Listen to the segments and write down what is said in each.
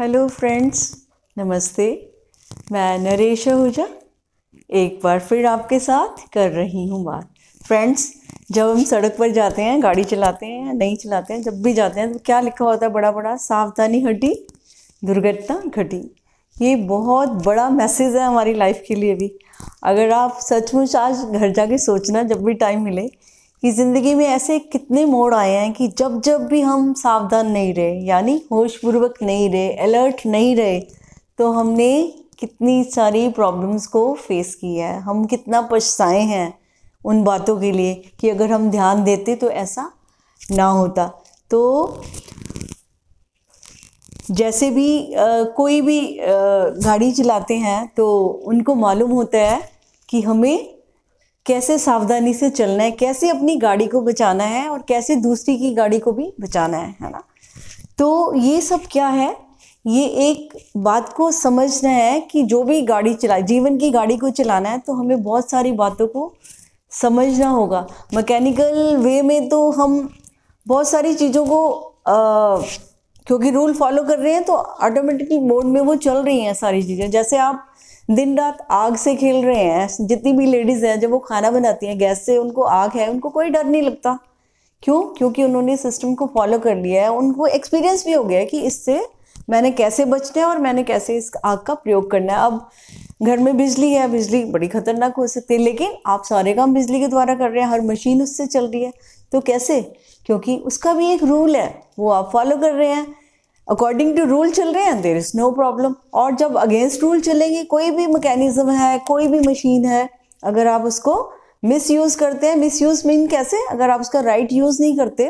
hello friends नमस्ते मैं नरेश आहूजा एक बार फिर आपके साथ कर रही हूँ बात फ्रेंड्स जब हम सड़क पर जाते हैं गाड़ी चलाते हैं या नहीं चलाते हैं जब भी जाते हैं तो क्या लिखा होता है बड़ा बड़ा सावधानी हटी दुर्घटना घटी ये बहुत बड़ा मैसेज है हमारी लाइफ के लिए भी अगर आप सचमुच आज घर जाके सोचना जब भी टाइम मिले कि ज़िंदगी में ऐसे कितने मोड़ आए हैं कि जब जब भी हम सावधान नहीं रहे यानी होशपूर्वक नहीं रहे अलर्ट नहीं रहे तो हमने कितनी सारी प्रॉब्लम्स को फेस की है हम कितना पछताए हैं उन बातों के लिए कि अगर हम ध्यान देते तो ऐसा ना होता तो जैसे भी आ, कोई भी आ, गाड़ी चलाते हैं तो उनको मालूम होता है कि हमें कैसे सावधानी से चलना है कैसे अपनी गाड़ी को बचाना है और कैसे दूसरी की गाड़ी को भी बचाना है है ना तो ये सब क्या है ये एक बात को समझना है कि जो भी गाड़ी चला जीवन की गाड़ी को चलाना है तो हमें बहुत सारी बातों को समझना होगा मैकेनिकल वे में तो हम बहुत सारी चीज़ों को आ, क्योंकि रूल फॉलो कर रहे हैं तो ऑटोमेटिकली मोड में वो चल रही हैं सारी चीज़ें जैसे आप दिन रात आग से खेल रहे हैं जितनी भी लेडीज हैं जब वो खाना बनाती हैं गैस से उनको आग है उनको कोई डर नहीं लगता क्यों क्योंकि उन्होंने सिस्टम को फॉलो कर लिया है उनको एक्सपीरियंस भी हो गया है कि इससे मैंने कैसे बचना है और मैंने कैसे इस आग का प्रयोग करना है अब घर में बिजली है बिजली बड़ी खतरनाक हो सकती है लेकिन आप सारे काम बिजली के द्वारा कर रहे हैं हर मशीन उससे चल रही है तो कैसे क्योंकि उसका भी एक रूल है वो आप फॉलो कर रहे हैं अकॉर्डिंग टू रूल चल रहे हैं देर इज़ नो प्रॉब्लम और जब अगेंस्ट रूल चलेंगे कोई भी मैकेनिज़्म है कोई भी मशीन है अगर आप उसको मिस यूज़ करते हैं मिस यूज़ मीन कैसे अगर आप उसका राइट right यूज़ नहीं करते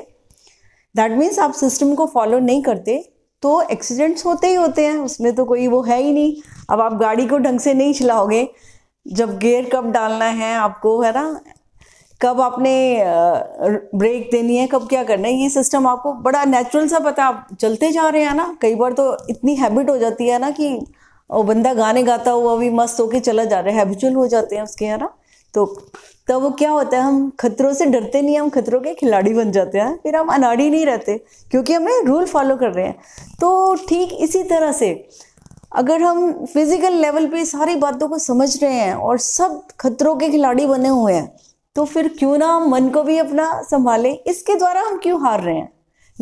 दैट मीन्स आप सिस्टम को फॉलो नहीं करते तो एक्सीडेंट्स होते ही होते हैं उसमें तो कोई वो है ही नहीं अब आप गाड़ी को ढंग से नहीं चलाओगे जब गेयर कब डालना है आपको है ना कब आपने ब्रेक देनी है कब क्या करना है ये सिस्टम आपको बड़ा नेचुरल सा पता आप चलते जा रहे हैं ना कई बार तो इतनी हैबिट हो जाती है ना कि वो बंदा गाने गाता हुआ भी मस्त होके चला जा रहा है हैबिचुअल हो जाते हैं उसके है ना तो तब वो क्या होता है हम खतरों से डरते नहीं हम खतरों के खिलाड़ी बन जाते हैं फिर हम अनाड़ी नहीं रहते क्योंकि हमें रूल फॉलो कर रहे हैं तो ठीक इसी तरह से अगर हम फिज़िकल लेवल पे सारी बातों को समझ रहे हैं और सब खतरों के खिलाड़ी बने हुए हैं तो फिर क्यों ना हम मन को भी अपना संभालें इसके द्वारा हम क्यों हार रहे हैं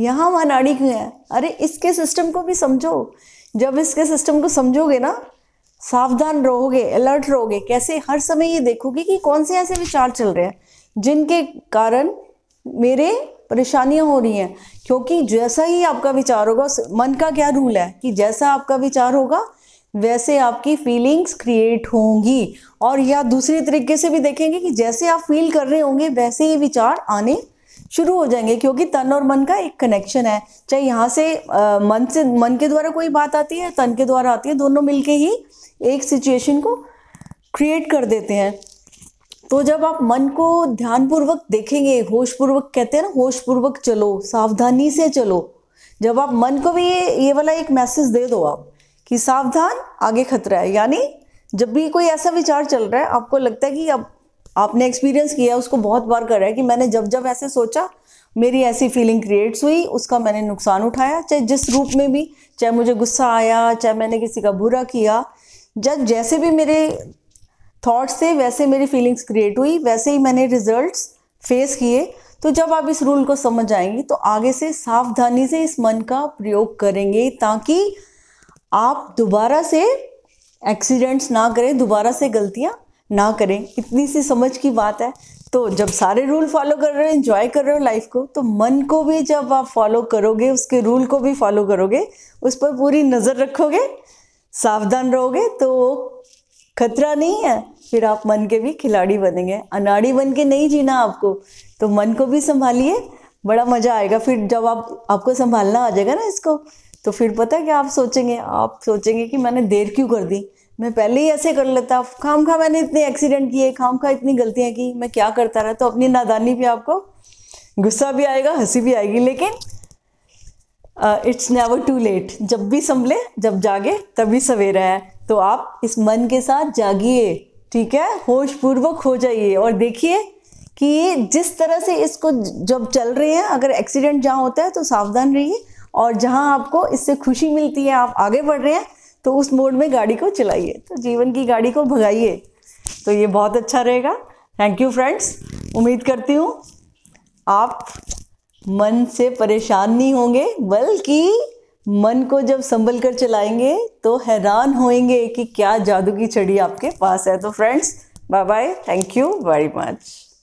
यहाँ हम अनाड़ी क्यों हैं अरे इसके सिस्टम को भी समझो जब इसके सिस्टम को समझोगे ना सावधान रहोगे अलर्ट रहोगे कैसे हर समय ये देखोगे कि कौन से ऐसे विचार चल रहे हैं जिनके कारण मेरे परेशानियां हो रही हैं क्योंकि जैसा ही आपका विचार होगा मन का क्या रूल है कि जैसा आपका विचार होगा वैसे आपकी फीलिंग्स क्रिएट होंगी और या दूसरे तरीके से भी देखेंगे कि जैसे आप फील कर रहे होंगे वैसे ही विचार आने शुरू हो जाएंगे क्योंकि तन और मन का एक कनेक्शन है चाहे यहाँ से आ, मन से मन के द्वारा कोई बात आती है तन के द्वारा आती है दोनों मिलके ही एक सिचुएशन को क्रिएट कर देते हैं तो जब आप मन को ध्यानपूर्वक देखेंगे होशपूर्वक कहते हैं ना होशपूर्वक चलो सावधानी से चलो जब आप मन को भी ये ये वाला एक मैसेज दे दो आप कि सावधान आगे खतरा है यानी जब भी कोई ऐसा विचार चल रहा है आपको लगता है कि अब आपने एक्सपीरियंस किया उसको बहुत बार कर रहा है कि मैंने जब जब ऐसे सोचा मेरी ऐसी फीलिंग क्रिएट्स हुई उसका मैंने नुकसान उठाया चाहे जिस रूप में भी चाहे मुझे गुस्सा आया चाहे मैंने किसी का बुरा किया जब जैसे भी मेरे थॉट्स थे वैसे मेरी फीलिंग्स क्रिएट हुई वैसे ही मैंने रिजल्ट्स फेस किए तो जब आप इस रूल को समझ आएंगे तो आगे से सावधानी से इस मन का प्रयोग करेंगे ताकि आप दोबारा से एक्सीडेंट्स ना करें दोबारा से गलतियाँ ना करें इतनी सी समझ की बात है तो जब सारे रूल फॉलो कर रहे हो इन्जॉय कर रहे हो लाइफ को तो मन को भी जब आप फॉलो करोगे उसके रूल को भी फॉलो करोगे उस पर पूरी नज़र रखोगे सावधान रहोगे तो खतरा नहीं है फिर आप मन के भी खिलाड़ी बनेंगे अनाड़ी बन के नहीं जीना आपको तो मन को भी संभालिए बड़ा मज़ा आएगा फिर जब आप आपको संभालना आ जाएगा ना इसको तो फिर पता है क्या आप सोचेंगे आप सोचेंगे कि मैंने देर क्यों कर दी मैं पहले ही ऐसे कर लेता खाम खा मैंने इतने एक्सीडेंट किए खाम खा इतनी गलतियाँ की मैं क्या करता रहा तो अपनी नादानी भी आपको गुस्सा भी आएगा हंसी भी आएगी लेकिन इट्स नेवर टू लेट जब भी संभले जब जागे तभी सवेरा है तो आप इस मन के साथ जागिए ठीक है होश पूर्वक हो जाइए और देखिए कि जिस तरह से इसको जब चल रहे हैं अगर एक्सीडेंट जहाँ होता है तो सावधान रहिए और जहाँ आपको इससे खुशी मिलती है आप आगे बढ़ रहे हैं तो उस मोड में गाड़ी को चलाइए तो जीवन की गाड़ी को भगाइए तो ये बहुत अच्छा रहेगा थैंक यू फ्रेंड्स उम्मीद करती हूँ आप मन से परेशान नहीं होंगे बल्कि मन को जब संभल कर चलाएंगे तो हैरान होएंगे कि क्या जादू की छड़ी आपके पास है तो friends bye bye thank you very much